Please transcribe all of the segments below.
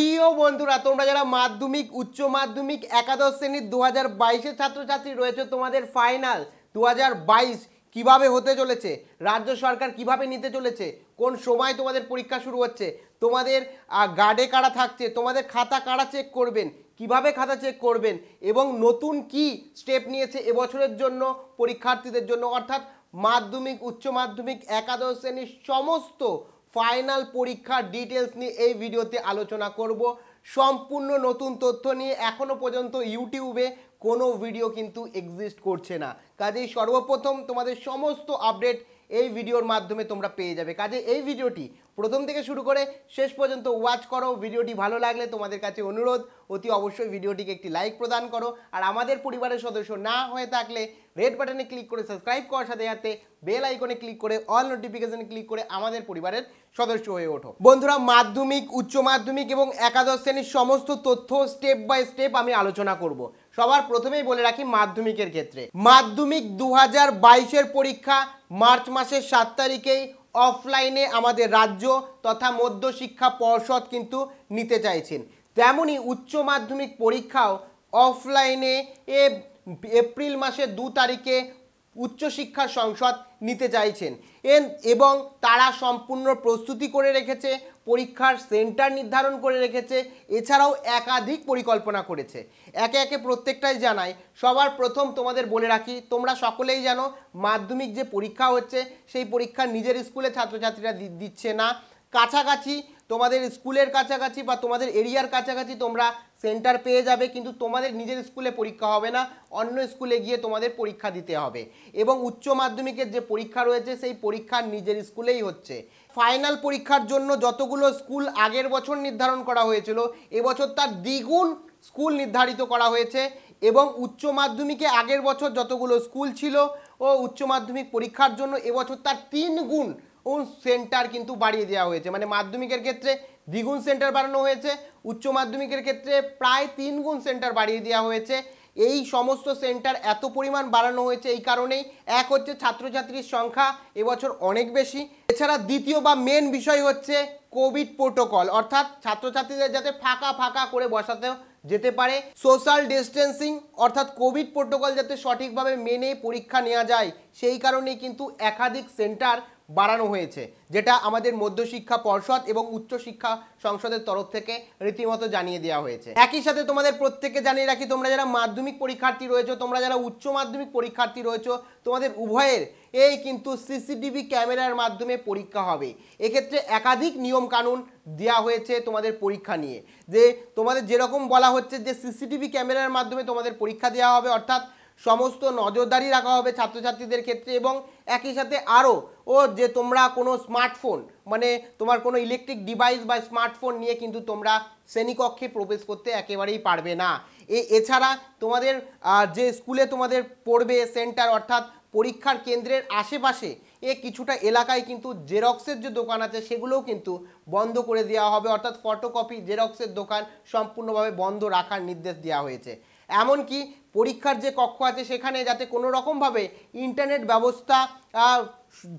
প্রিয় বন্ধুরা তোমরা যারা মাধ্যমিক উচ্চ মাধ্যমিক একাদশ শ্রেণীর দু হাজার বাইশের ছাত্রছাত্রী রয়েছে তোমাদের ফাইনাল দু হাজার বাইশ কীভাবে হতে চলেছে রাজ্য সরকার কিভাবে নিতে চলেছে কোন সময় তোমাদের পরীক্ষা শুরু হচ্ছে তোমাদের গার্ডে কারা থাকছে তোমাদের খাতা কারা চেক করবেন কিভাবে খাতা চেক করবেন এবং নতুন কি স্টেপ নিয়েছে এবছরের জন্য পরীক্ষার্থীদের জন্য অর্থাৎ মাধ্যমিক উচ্চ মাধ্যমিক একাদশ শ্রেণীর সমস্ত ফাইনাল পরীক্ষার ডিটেলস নিয়ে এই ভিডিওতে আলোচনা করব সম্পূর্ণ নতুন তথ্য নিয়ে এখনও পর্যন্ত ইউটিউবে কোনো ভিডিও কিন্তু এক্সিস্ট করছে না কাজেই সর্বপ্রথম তোমাদের সমস্ত আপডেট এই ভিডিওর মাধ্যমে তোমরা পেয়ে যাবে কাজে এই ভিডিওটি প্রথম থেকে শুরু করে শেষ পর্যন্ত ওয়াচ করো ভিডিওটি ভালো লাগলে তোমাদের কাছে অনুরোধ অতি অবশ্যই ভিডিওটিকে একটি লাইক প্রদান করো আর আমাদের পরিবারের সদস্য না হয়ে থাকলে রেড বাটনে ক্লিক করে সাবস্ক্রাইব করার সাথে সাথে বেল আইকনে ক্লিক করে অল নোটিফিকেশানে ক্লিক করে আমাদের পরিবারের সদস্য হয়ে ওঠো বন্ধুরা মাধ্যমিক উচ্চ মাধ্যমিক এবং একাদশ শ্রেণীর সমস্ত তথ্য স্টেপ বাই স্টেপ আমি আলোচনা করব। সবার প্রথমেই বলে রাখি মাধ্যমিকের ক্ষেত্রে মাধ্যমিক দু হাজার পরীক্ষা মার্চ মাসের সাত তারিখেই অফলাইনে আমাদের রাজ্য তথা মধ্য শিক্ষা পর্ষদ কিন্তু নিতে চাইছেন তেমনি উচ্চ মাধ্যমিক পরীক্ষাও অফলাইনে এ এপ্রিল মাসের দু তারিখে উচ্চশিক্ষা সংসদ নিতে চাইছেন এন এবং তারা সম্পূর্ণ প্রস্তুতি করে রেখেছে পরীক্ষার সেন্টার নির্ধারণ করে রেখেছে এছাড়াও একাধিক পরিকল্পনা করেছে একে একে প্রত্যেকটাই জানাই সবার প্রথম তোমাদের বলে রাখি তোমরা সকলেই জানো মাধ্যমিক যে পরীক্ষা হচ্ছে সেই পরীক্ষা নিজের স্কুলে ছাত্রছাত্রীরা দিচ্ছে না কাছাকাছি তোমাদের স্কুলের কাছাকাছি বা তোমাদের এরিয়ার কাছাকাছি তোমরা সেন্টার পেয়ে যাবে কিন্তু তোমাদের নিজের স্কুলে পরীক্ষা হবে না অন্য স্কুলে গিয়ে তোমাদের পরীক্ষা দিতে হবে এবং উচ্চ মাধ্যমিকের যে পরীক্ষা রয়েছে সেই পরীক্ষা নিজের স্কুলেই হচ্ছে ফাইনাল পরীক্ষার জন্য যতগুলো স্কুল আগের বছর নির্ধারণ করা হয়েছিল এবছর তার দ্বিগুণ স্কুল নির্ধারিত করা হয়েছে এবং উচ্চ মাধ্যমিকে আগের বছর যতগুলো স্কুল ছিল ও উচ্চ মাধ্যমিক পরীক্ষার জন্য এবছর তার তিন গুণ সেন্টার কিন্তু বাড়িয়ে দেওয়া হয়েছে মানে মাধ্যমিকের ক্ষেত্রে দ্বিগুণ সেন্টার বাড়ানো হয়েছে উচ্চ মাধ্যমিকের ক্ষেত্রে প্রায় তিন গুণ সেন্টার বাড়িয়ে দেওয়া হয়েছে এই সমস্ত সেন্টার এত পরিমাণ বাড়ানো হয়েছে এই কারণেই এক হচ্ছে ছাত্রছাত্রীর সংখ্যা এবছর অনেক বেশি এছাড়া দ্বিতীয় বা মেন বিষয় হচ্ছে কোভিড প্রোটোকল অর্থাৎ ছাত্রছাত্রীদের যাতে ফাঁকা ফাঁকা করে বসাতে যেতে পারে সোশ্যাল ডিস্টেন্সিং অর্থাৎ কোভিড প্রোটোকল যাতে সঠিকভাবে মেনে পরীক্ষা নেওয়া যায় সেই কারণেই কিন্তু একাধিক সেন্টার বাড়ানো হয়েছে যেটা আমাদের মধ্যশিক্ষা পর্ষদ এবং উচ্চশিক্ষা সংসদের তরফ থেকে রীতিমতো জানিয়ে দেওয়া হয়েছে একই সাথে তোমাদের প্রত্যেককে জানিয়ে রাখি তোমরা যারা মাধ্যমিক পরীক্ষার্থী রয়েছে তোমরা যারা উচ্চ মাধ্যমিক পরীক্ষার্থী রয়েছে তোমাদের উভয়ের এই কিন্তু সিসিটিভি ক্যামেরার মাধ্যমে পরীক্ষা হবে এক্ষেত্রে একাধিক নিয়ম কানুন দেওয়া হয়েছে তোমাদের পরীক্ষা নিয়ে যে তোমাদের যেরকম বলা হচ্ছে যে সিসিটিভি ক্যামেরার মাধ্যমে তোমাদের পরীক্ষা দেওয়া হবে অর্থাৎ সমস্ত নজরদারি রাখা হবে ছাত্রছাত্রীদের ক্ষেত্রে এবং একই সাথে আরও ও যে তোমরা কোনো স্মার্টফোন মানে তোমার কোনো ইলেকট্রিক ডিভাইস বা স্মার্টফোন নিয়ে কিন্তু তোমরা শ্রেণীকক্ষে প্রবেশ করতে একেবারেই পারবে না এ এছাড়া তোমাদের যে স্কুলে তোমাদের পড়বে সেন্টার অর্থাৎ পরীক্ষার কেন্দ্রের আশেপাশে এ কিছুটা এলাকায় কিন্তু জেরক্সের যে দোকান আছে সেগুলোও কিন্তু বন্ধ করে দেওয়া হবে অর্থাৎ ফটোকপি জেরক্সের দোকান সম্পূর্ণভাবে বন্ধ রাখার নির্দেশ দেওয়া হয়েছে এমনকি পরীক্ষার যে কক্ষ আছে সেখানে যাতে কোনো রকমভাবে ইন্টারনেট ব্যবস্থা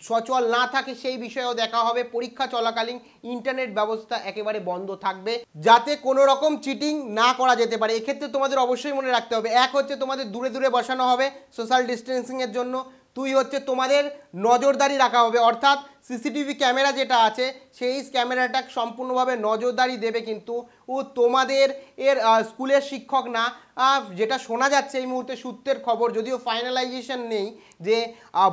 সচল না থাকে সেই বিষয়েও দেখা হবে পরীক্ষা চলাকালীন ইন্টারনেট ব্যবস্থা একেবারে বন্ধ থাকবে যাতে কোনো রকম চিটিং না করা যেতে পারে এক্ষেত্রে তোমাদের অবশ্যই মনে রাখতে হবে এক হচ্ছে তোমাদের দূরে দূরে বসানো হবে সোশ্যাল ডিস্টেন্সিংয়ের জন্য তুই হচ্ছে তোমাদের নজরদারি রাখা হবে অর্থাৎ সিসিটিভি ক্যামেরা যেটা আছে সেই ক্যামেরাটা সম্পূর্ণভাবে নজরদারি দেবে কিন্তু ও তোমাদের এর স্কুলের শিক্ষক না যেটা শোনা যাচ্ছে এই মুহূর্তে সূত্রের খবর যদিও ফাইনালাইজেশন নেই যে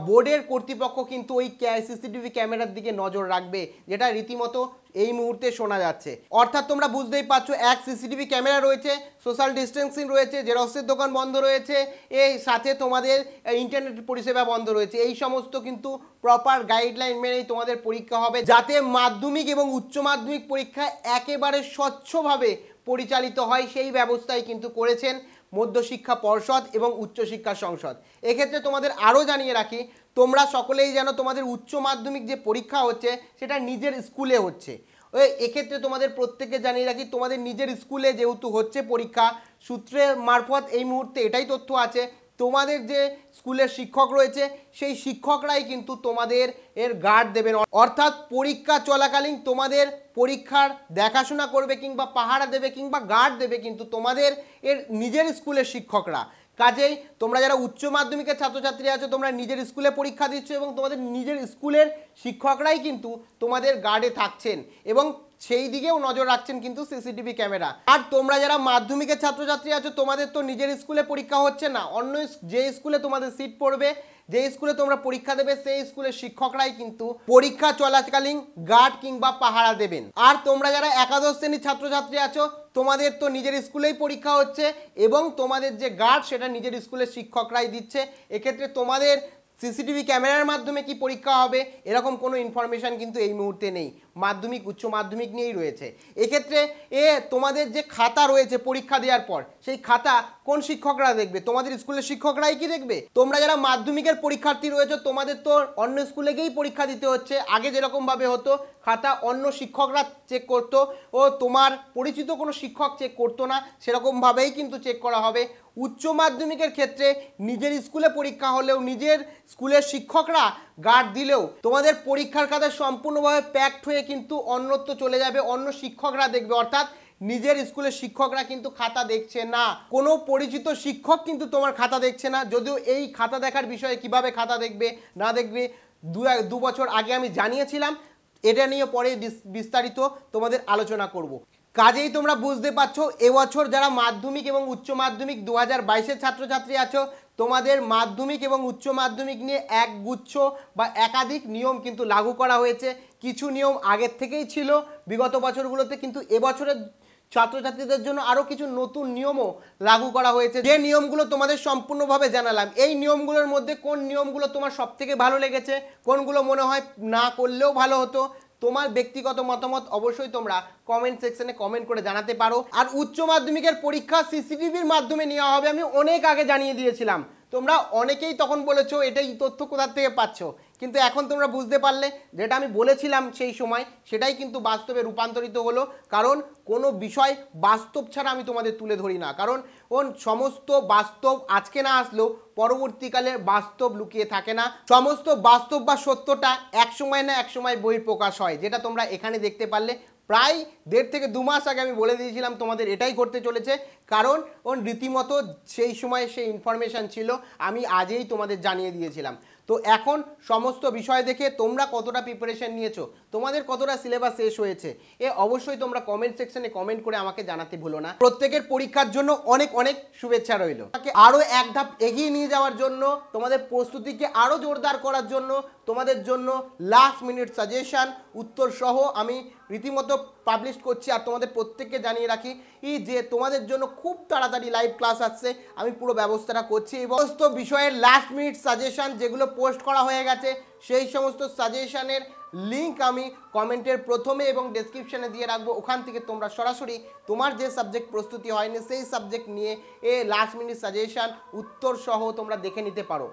বোর্ডের কর্তৃপক্ষ কিন্তু ওই সিসিটিভি ক্যামেরার দিকে নজর রাখবে যেটা রীতিমতো এই মুহূর্তে শোনা যাচ্ছে অর্থাৎ তোমরা বুঝতেই পারছো এক সিসিটিভি ক্যামেরা রয়েছে সোশ্যাল ডিস্টেন্সিং রয়েছে জেরক্সের দোকান বন্ধ রয়েছে এই সাথে তোমাদের ইন্টারনেট পরিষেবা বন্ধ রয়েছে এই সমস্ত কিন্তু প্রপার গাইডলাইন মেনেই তোমাদের পরীক্ষা হবে যাতে মাধ্যমিক এবং উচ্চ মাধ্যমিক পরীক্ষা একেবারে স্বচ্ছভাবে সুষ্ঠুভাবে পরিচালিত হয় সেই ব্যবস্থাই কিন্তু করেছেন মধ্যশিক্ষা পর্ষদ এবং উচ্চশিক্ষা সংসদ এক্ষেত্রে তোমাদের আরও জানিয়ে রাখি তোমরা সকলেই যেন তোমাদের উচ্চ মাধ্যমিক যে পরীক্ষা হচ্ছে সেটা নিজের স্কুলে হচ্ছে ওই এক্ষেত্রে তোমাদের প্রত্যেককে জানিয়ে রাখি তোমাদের নিজের স্কুলে যেহেতু হচ্ছে পরীক্ষা সূত্রের মারফত এই মুহূর্তে এটাই তথ্য আছে তোমাদের যে স্কুলের শিক্ষক রয়েছে সেই শিক্ষকরাই কিন্তু তোমাদের এর গার্ড দেবেন অর্থাৎ পরীক্ষা চলাকালীন তোমাদের পরীক্ষার দেখাশোনা করবে কিংবা পাহারা দেবে কিংবা গার্ড দেবে কিন্তু তোমাদের এর নিজের স্কুলের শিক্ষকরা কাজেই তোমরা যারা উচ্চ মাধ্যমিকের ছাত্রছাত্রী আছো তোমরা নিজের স্কুলে পরীক্ষা দিচ্ছ এবং তোমাদের নিজের স্কুলের শিক্ষকরাই কিন্তু তোমাদের গার্ডে থাকছেন এবং সেই দিকেও নজর রাখছেন কিন্তু সিসিটিভি ক্যামেরা আর তোমরা যারা মাধ্যমিকের ছাত্রছাত্রী আছো তোমাদের তো নিজের স্কুলে পরীক্ষা হচ্ছে না অন্য যে স্কুলে তোমাদের সিট পড়বে যে স্কুলে তোমরা পরীক্ষা দেবে সেই স্কুলের শিক্ষকরাই কিন্তু পরীক্ষা চলাকালীন গার্ড কিংবা পাহারা দেবেন আর তোমরা যারা একাদশ শ্রেণীর ছাত্রছাত্রী আছো তোমাদের তো নিজের স্কুলেই পরীক্ষা হচ্ছে এবং তোমাদের যে গার্ড সেটা নিজের স্কুলের শিক্ষকরাই দিচ্ছে এক্ষেত্রে তোমাদের সিসিটিভি ক্যামেরার মাধ্যমে কি পরীক্ষা হবে এরকম কোনো ইনফরমেশান কিন্তু এই মুহূর্তে নেই মাধ্যমিক উচ্চ মাধ্যমিক নিয়েই রয়েছে এক্ষেত্রে এ তোমাদের যে খাতা রয়েছে পরীক্ষা দেওয়ার পর সেই খাতা কোন শিক্ষকরা দেখবে তোমাদের স্কুলের শিক্ষকরাই কি দেখবে তোমরা যারা মাধ্যমিকের পরীক্ষার্থী রয়েছে তোমাদের তো অন্য স্কুলে গিয়েই পরীক্ষা দিতে হচ্ছে আগে যেরকমভাবে হতো খাতা অন্য শিক্ষকরা চেক করতো ও তোমার পরিচিত কোনো শিক্ষক চেক করতো না সেরকমভাবেই কিন্তু চেক করা হবে উচ্চ মাধ্যমিকের ক্ষেত্রে নিজের স্কুলে পরীক্ষা হলেও নিজের স্কুলের শিক্ষকরা গার্ড দিলেও তোমাদের পরীক্ষার খাতা সম্পূর্ণভাবে প্যাকড হয়ে কিন্তু অন্যত্র চলে যাবে অন্য শিক্ষকরা দেখবে অর্থাৎ নিজের স্কুলের শিক্ষকরা কিন্তু খাতা দেখছে না কোনো পরিচিত শিক্ষক কিন্তু তোমার খাতা দেখছে না যদিও এই খাতা দেখার বিষয়ে কিভাবে খাতা দেখবে না দেখবে দু দু বছর আগে আমি জানিয়েছিলাম এটা নিয়ে পরে বিস্তারিত তোমাদের আলোচনা করব। কাজেই তোমরা বুঝতে পারছো এবছর যারা মাধ্যমিক এবং উচ্চ মাধ্যমিক দু হাজার বাইশের ছাত্রছাত্রী আছো তোমাদের মাধ্যমিক এবং উচ্চ মাধ্যমিক নিয়ে এক গুচ্ছ বা একাধিক নিয়ম কিন্তু লাগু করা হয়েছে কিছু নিয়ম আগের থেকেই ছিল বিগত বছরগুলোতে কিন্তু এবছরের ছাত্রছাত্রীদের জন্য আরও কিছু নতুন নিয়মও লাগু করা হয়েছে যে নিয়মগুলো তোমাদের সম্পূর্ণভাবে জানালাম এই নিয়মগুলোর মধ্যে কোন নিয়মগুলো তোমার সবথেকে ভালো লেগেছে কোনগুলো মনে হয় না করলেও ভালো হতো তোমার ব্যক্তিগত মতামত অবশ্যই তোমরা কমেন্ট সেকশনে কমেন্ট করে জানাতে পারো আর উচ্চ মাধ্যমিকের পরীক্ষা সিসিটিভির মাধ্যমে নেওয়া হবে আমি অনেক আগে জানিয়ে দিয়েছিলাম তোমরা অনেকেই তখন বলেছো এটাই তথ্য কোথার থেকে পাচ্ছ কিন্তু এখন তোমরা বুঝতে পারলে যেটা আমি বলেছিলাম সেই সময় সেটাই কিন্তু বাস্তবে রূপান্তরিত হলো কারণ কোনো বিষয় বাস্তব ছাড়া আমি তোমাদের তুলে ধরি না কারণ ওন সমস্ত বাস্তব আজকে না আসলেও পরবর্তীকালে বাস্তব লুকিয়ে থাকে না সমস্ত বাস্তব বা সত্যটা এক সময় না এক সময় বহির প্রকাশ হয় যেটা তোমরা এখানে দেখতে পারলে প্রায় দেড় থেকে দু মাস আগে আমি বলে দিয়েছিলাম তোমাদের এটাই করতে চলেছে কারণ ওন রীতিমতো সেই সময়ে সেই ইনফরমেশান ছিল আমি আজই তোমাদের জানিয়ে দিয়েছিলাম তো এখন সমস্ত বিষয় দেখে তোমরা কতটা প্রিপারেশান নিয়েছো তোমাদের কতটা সিলেবাস শেষ হয়েছে এ অবশ্যই তোমরা কমেন্ট সেকশনে কমেন্ট করে আমাকে জানাতে ভুলো না প্রত্যেকের পরীক্ষার জন্য অনেক অনেক শুভেচ্ছা রইল তাকে আরও এক ধাপ এগিয়ে নিয়ে যাওয়ার জন্য তোমাদের প্রস্তুতিকে আরও জোরদার করার জন্য তোমাদের জন্য লাস্ট মিনিট সাজেশান উত্তর সহ আমি রীতিমতো পাবলিশ করছি আর তোমাদের প্রত্যেককে জানিয়ে রাখি ই যে তোমাদের জন্য খুব তাড়াতাড়ি লাইভ ক্লাস আসছে আমি পুরো ব্যবস্থাটা করছি এই সমস্ত বিষয়ের লাস্ট মিনিট সাজেশান যেগুলো পোস্ট করা হয়ে গেছে সেই সমস্ত সাজেশানের লিঙ্ক আমি কমেন্টের প্রথমে এবং ডেসক্রিপশানে দিয়ে রাখবো ওখান থেকে তোমরা সরাসরি তোমার যে সাবজেক্ট প্রস্তুতি হয়নি সেই সাবজেক্ট নিয়ে এ লাস্ট মিনিট সাজেশান উত্তর সহ তোমরা দেখে নিতে পারো